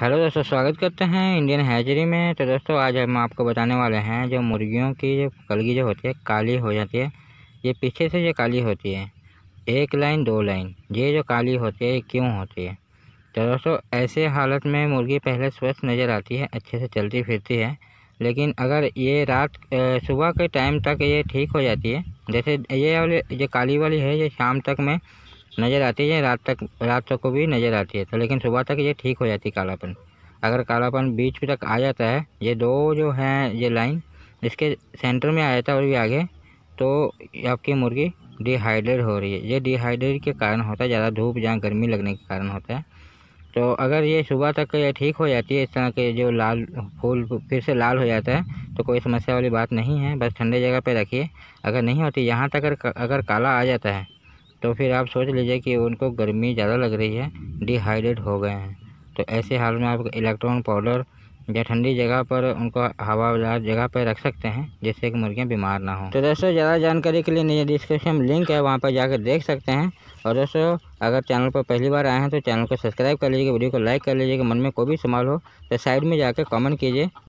hello दोस्तों स्वागत करते हैं इंडियन हैजरी में तो दोस्तों आज हम आपको बताने वाले हैं जो मुर्गियों की जो कलगी जो होती है काली हो जाती है ये पीछे से जो काली होती है एक लाइन दो लाइन ये जो काली होती है ये क्यों होती है तो दोस्तों ऐसे हालत में मुर्गी पहले स्वस्थ नज़र आती है अच्छे से चलती फिरती है लेकिन अगर ये रात सुबह के टाइम तक ये ठीक हो जाती है जैसे ये वाली जो काली वाली है ये शाम तक में नज़र आती है रात तक रात तक को भी नज़र आती है तो लेकिन सुबह तक ये ठीक हो जाती है कालापन अगर कालापन बीच तक आ जाता है ये दो जो हैं ये लाइन इसके सेंटर में आ जाता है और भी आगे तो आपकी मुर्गी डिहाइड्रेट हो रही है ये डिहाइड्रेट के कारण होता है ज़्यादा धूप या गर्मी लगने के कारण होता है तो अगर ये सुबह तक ये ठीक हो जाती है इस तरह के जो लाल फूल फिर से लाल हो जाता है तो कोई समस्या वाली बात नहीं है बस ठंडे जगह पे रखिए अगर नहीं होती यहाँ तक अगर काला आ जाता है तो फिर आप सोच लीजिए कि उनको गर्मी ज़्यादा लग रही है डिहाइड्रेट हो गए हैं तो ऐसे हाल में आप इलेक्ट्रॉन पाउडर या ठंडी जगह पर उनको वाला जगह पर रख सकते हैं जिससे कि मुर्गियाँ बीमार ना हो तो दोस्तों ज़्यादा जानकारी के लिए नीचे डिस्क्रिप्शन में लिंक है वहाँ पर जाकर देख सकते हैं और दोस्तों अगर चैनल पर पहली बार आए हैं तो चैनल को सब्सक्राइब कर लीजिए वीडियो को लाइक कर लीजिए मन में कोई भी सवाल हो तो साइड में जाकर कॉमेंट कीजिए